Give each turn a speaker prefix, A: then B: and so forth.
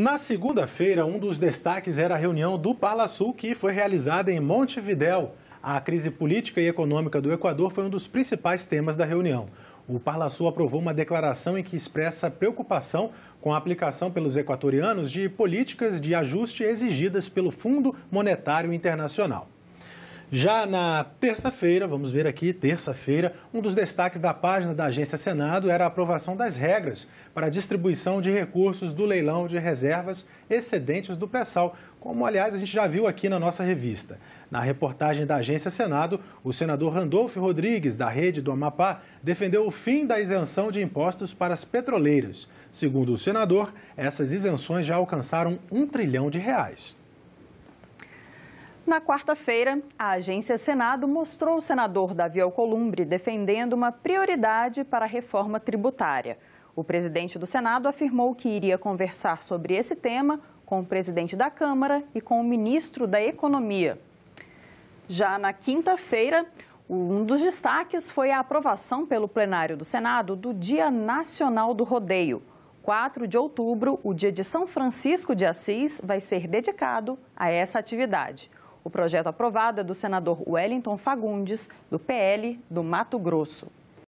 A: Na segunda-feira, um dos destaques era a reunião do Parlasul, que foi realizada em Montevidéu. A crise política e econômica do Equador foi um dos principais temas da reunião. O Parlasul aprovou uma declaração em que expressa preocupação com a aplicação pelos equatorianos de políticas de ajuste exigidas pelo Fundo Monetário Internacional. Já na terça-feira, vamos ver aqui, terça-feira, um dos destaques da página da Agência Senado era a aprovação das regras para a distribuição de recursos do leilão de reservas excedentes do pré-sal, como, aliás, a gente já viu aqui na nossa revista. Na reportagem da Agência Senado, o senador Randolfo Rodrigues, da Rede do Amapá, defendeu o fim da isenção de impostos para as petroleiras. Segundo o senador, essas isenções já alcançaram um trilhão de reais.
B: Na quarta-feira, a agência Senado mostrou o senador Davi Alcolumbre defendendo uma prioridade para a reforma tributária. O presidente do Senado afirmou que iria conversar sobre esse tema com o presidente da Câmara e com o ministro da Economia. Já na quinta-feira, um dos destaques foi a aprovação pelo plenário do Senado do Dia Nacional do Rodeio. 4 de outubro, o dia de São Francisco de Assis vai ser dedicado a essa atividade. O projeto aprovado é do senador Wellington Fagundes, do PL do Mato Grosso.